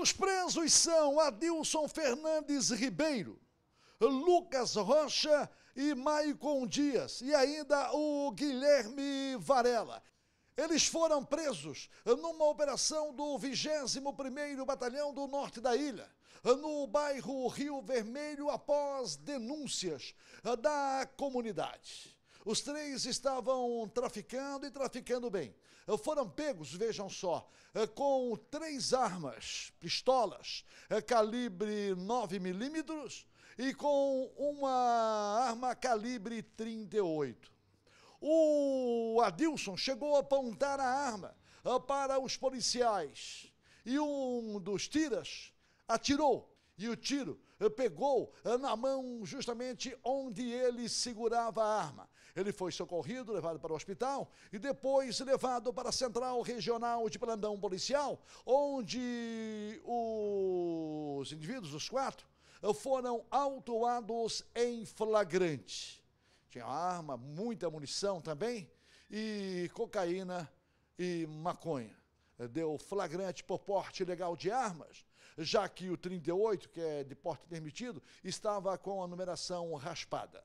Os presos são Adilson Fernandes Ribeiro, Lucas Rocha e Maicon Dias, e ainda o Guilherme Varela. Eles foram presos numa operação do 21º Batalhão do Norte da Ilha, no bairro Rio Vermelho, após denúncias da comunidade. Os três estavam traficando e traficando bem. Eh, foram pegos, vejam só, eh, com três armas, pistolas, eh, calibre 9 milímetros e com uma arma calibre 38. O Adilson chegou a apontar a arma para os policiais e um dos tiras atirou e o tiro eh, pegou eh, na mão justamente onde ele segurava a arma. Ele foi socorrido, levado para o hospital e depois levado para a Central Regional de Plantão Policial, onde os indivíduos, os quatro, eh, foram autuados em flagrante. Tinha arma, muita munição também e cocaína e maconha. Deu flagrante por porte ilegal de armas já que o 38, que é de porte permitido, estava com a numeração raspada.